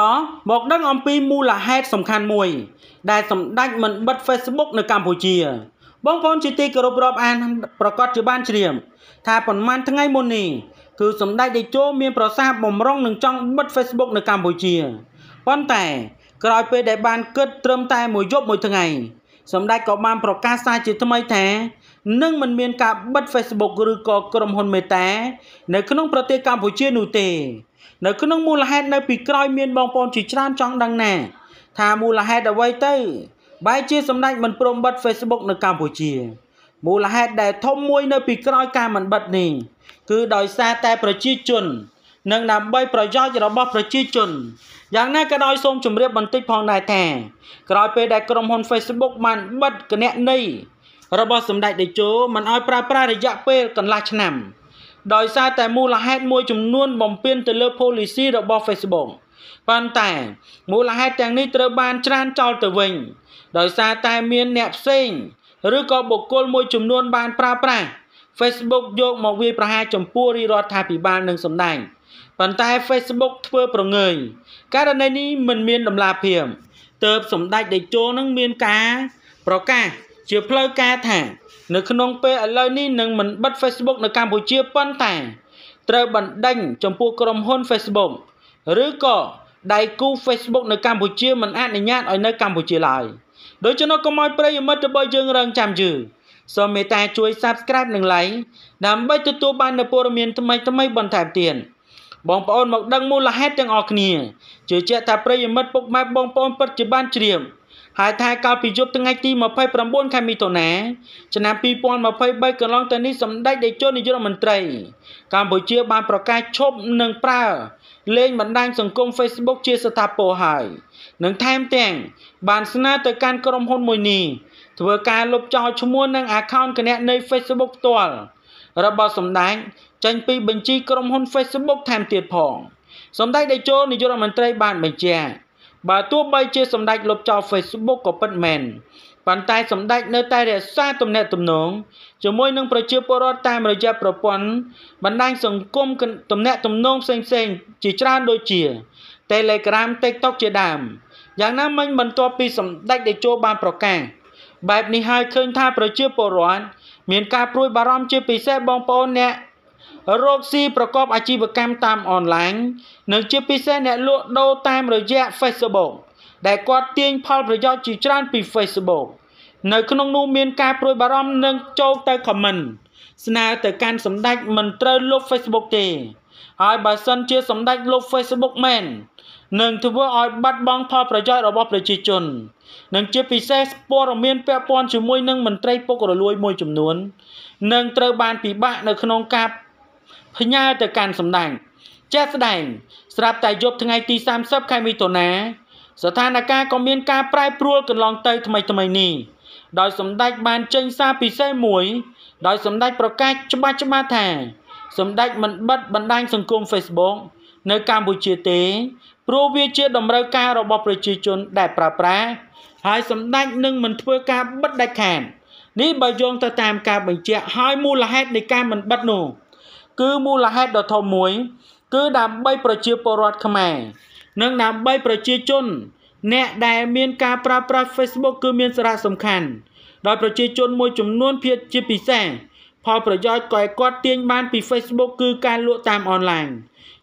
តមកដឹងអំពីមូលហេតុសំខាន់មួយ ដែលសម្ដេចមិនបិទ Facebook នៅកម្ពុជា បងប្អូនជាទីគោរពរាប់អានប្រកាសជាបានជ្រាបថាប្រហែលថ្ងៃមុននេះគឺសម្ដេចតេជោមានប្រសាសន៍បំរុងនឹងចង់បិទ Facebook នៅកម្ពុជាប៉ុន្តែក្រោយពេលដែលបានគិតត្រឹមតែមួយយប់មួយថ្ងៃសម្ដេចក៏បាន ប្រកាសសារជាថ្មីថានឹងមិនមានការបិទ Facebook ឬក៏ក្រុមហ៊ុនមេតានៅក្នុងប្រទេសកម្ពុជានោះទេនៅក្នុងមូលហេតុនៅពីក្រោយមានបងប្អូនជាច្រើនចង់ដឹងណាថាមូលហេតុអ្វីទៅបែរជាសម្ដេចមិនព្រមបិទ Facebook នៅកម្ពុជាមូលហេតុដែលធំមួយនៅពីក្រោយការមិនបិទនេះគឺដោយសារតែប្រជាជននិងដើម្បីប្រយោជន៍របស់ប្រជាជនយ៉ាងណាក៏ដោយសូមជម្រាបបន្តិចផងដែរថា ក្រោយពេលដែលក្រុមហ៊ុន Facebook បានបិទគណនីរបស់សម្ដេចតេជោមិនឲ្យប្រើប្រាស់រយៈពេលកន្លះឆ្នាំដោយសារតែមូលហេតុមួយចំនួនបំពេញទៅលើ policy របស់ Facebook ប៉ុន្តែមូលហេតុទាំងនេះត្រូវបានច្រានចោលទៅវិញដោយសារតែមានអ្នកផ្សេងឬក៏បុគ្គលមួយចំនួនបានប្រើប្រាស់ Facebook យកមកវាយប្រហារចំពោះរាជរដ្ឋាភិបាលនិងសម្ដេចប៉ុន្តែ Facebook ធ្វើប្រងើយករណីនេះមិនមានដំណាភៀមទើបសម្ដេចតេជោនឹងមានការប្រកាសជាផ្លូវការថា នៅក្នុងពេលឥឡូវនេះនឹងមិនបិទ Facebook នៅកម្ពុជាប៉ុន្តែត្រូវបណ្ដេញចំពោះក្រុមហ៊ុន Facebook ឬក៏ដៃគូ Facebook នៅកម្ពុជាមិនអនុញ្ញាតឲ្យនៅកម្ពុជាឡើយដូច្នោះកុំឲ្យប្រិយមិត្តរបស់យើងរងចាំយឺសូមមេត្តាជួយ Subscribe និង Like ដើម្បីទទួលបាននូវព័ត៌មានថ្មីៗបន្ថែមទៀត។បងប្អូនមកដឹងមូលហេតុទាំងអស់គ្នាជឿជាក់ថាប្រិយមិត្តពុកម៉ែបងប្អូនពិតជាបានជ្រាបហើយថាកាលពីយប់ថ្ងៃទី29ខែមិថុនាឆ្នាំ2023កន្លងទៅនេះសម្ដេចតេជោនាយករដ្ឋមន្ត្រី កម្ពុជាបានប្រកាសឈប់នឹងប្រើ លេងបណ្ដាញសង្គម Facebook ជាស្ថាពរហើយនឹងថែមទាំង បានស្នើទៅកាន់ក្រុមហ៊ុនមួយនេះធ្វើការលុបចោលឈ្មោះនិង account គណនី Facebook ផ្ទាល់របស់សម្ដេចចេញពីបញ្ជីក្រុមហ៊ុន Facebook ថែមទៀតផងសម្ដេចតេជោនាយករដ្ឋមន្ត្រីបានបញ្ជាក់បើទោះបីជាសម្ដេចលុបចោល Facebook ក៏ពិតមែនប៉ុន្តែសម្ដេចនៅតែរក្សាទំនាក់ទំនងជាមួយនឹងប្រជាពលរដ្ឋតាមរយៈប្រព័ន្ធបណ្ដាញសង្គមទំនាក់ទំនងផ្សេងៗជាច្រើន ដូចជា Telegram TikTok ជាដើមយ៉ាងណាមិញបន្ទាប់ពីសម្ដេចតេជោបាន ប្រកាសបែប នេះហើយឃើញថា ប្រជាពលរដ្ឋមានការព្រួយបារម្ភជាពិសេសបងប្អូនអ្នករកស៊ីប្រកបអាជីវកម្មតាមអនឡាញនិងជាពិសេសអ្នកលក់ដូរតាមរយៈ Facebook ដែលគាត់ទាញផលប្រយោជន៍ជាច្រើនពី Facebook នៅក្នុងនោះមានការព្រួយបារម្ភនិងចូលទៅ comment ស្នើទៅកាន់សម្ដេចមិនត្រូវលុប Facebook ទេហើយបើសិនជាសម្ដេចលុប Facebook មែននិងធ្វើឲ្យបាត់បង់ផលប្រយោជន៍របស់ប្រជាជននិងជាពិសេសព័ត៌មានពាក់ព័ន្ធជាមួយនឹងមន្ត្រីពុករលួយមួយចំនួននឹងត្រូវបានពិបាកនៅ ក្នុងការផ្ញើទៅកាន់សម្ដេចជាក់ស្ដែងស្រាប់តែយប់ថ្ងៃទី30ខែមិថុនាស្ថានភាពក៏មានការប្រែប្រួលកន្លងទៅ ថ្មីថ្មីនេះដោយសម្ដេចបានចេញសារពិសេសមួយដោយសម្ដេចប្រកាសច្បាស់ច្បាស់ថាសម្ដេចមិនបិទបណ្ដាញសង្គម Facebook នៅកម្ពុជាទេ ព្រោះវាជាតម្រូវការរបស់ប្រជាជនដែលប្រើប្រាស់ហើយសម្ដេចនឹងមិនធ្វើការបិទដាច់ខាតនេះបើយោងទៅតាមការបញ្ជាក់ហើយមូលហេតុនៃការមិនបិទនោះគឺមូលហេតុដ៏ធំមួយ គឺដើម្បីប្រជាពលរដ្ឋខ្មែរនិងដើម្បីប្រជាជនអ្នកដែលមានការប្រើប្រាស់ Facebook គឺមានសារៈសំខាន់ ដោយប្រជាជនមួយចំនួនភាគជាពិសេសផលប្រយោជន៍ក៏គាត់ទាញបានពី Facebook គឺការលក់តាមអនឡាញ